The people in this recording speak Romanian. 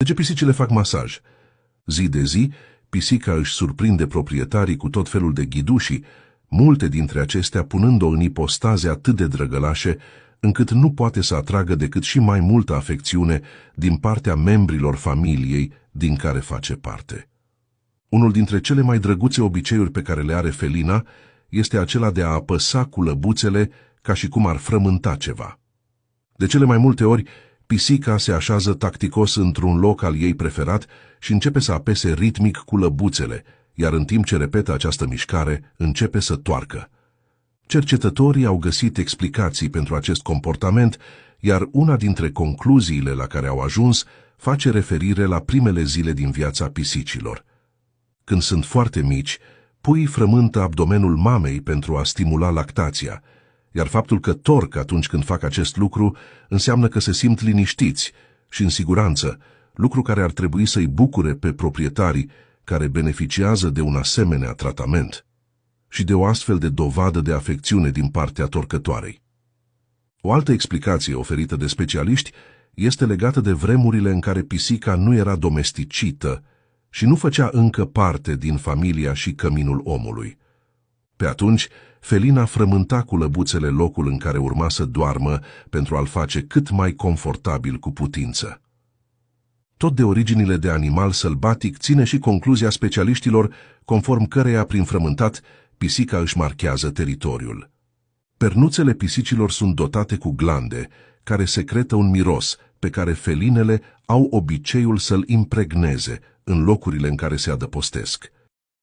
De ce pisicile fac masaj? Zi de zi, pisica își surprinde proprietarii cu tot felul de ghidușii, multe dintre acestea punând-o în ipostaze atât de drăgălașe, încât nu poate să atragă decât și mai multă afecțiune din partea membrilor familiei din care face parte. Unul dintre cele mai drăguțe obiceiuri pe care le are felina este acela de a apăsa cu lăbuțele ca și cum ar frământa ceva. De cele mai multe ori, Pisica se așează tacticos într-un loc al ei preferat și începe să apese ritmic cu lăbuțele, iar în timp ce repetă această mișcare, începe să toarcă. Cercetătorii au găsit explicații pentru acest comportament, iar una dintre concluziile la care au ajuns face referire la primele zile din viața pisicilor. Când sunt foarte mici, puii frământă abdomenul mamei pentru a stimula lactația, iar faptul că torc atunci când fac acest lucru înseamnă că se simt liniștiți și în siguranță, lucru care ar trebui să-i bucure pe proprietarii care beneficiază de un asemenea tratament și de o astfel de dovadă de afecțiune din partea torcătoarei. O altă explicație oferită de specialiști este legată de vremurile în care pisica nu era domesticită și nu făcea încă parte din familia și căminul omului. Pe atunci, Felina frământa cu lăbuțele locul în care urma să doarmă pentru a-l face cât mai confortabil cu putință. Tot de originile de animal sălbatic ține și concluzia specialiștilor conform căreia prin frământat pisica își marchează teritoriul. Pernuțele pisicilor sunt dotate cu glande, care secretă un miros pe care felinele au obiceiul să-l impregneze în locurile în care se adăpostesc.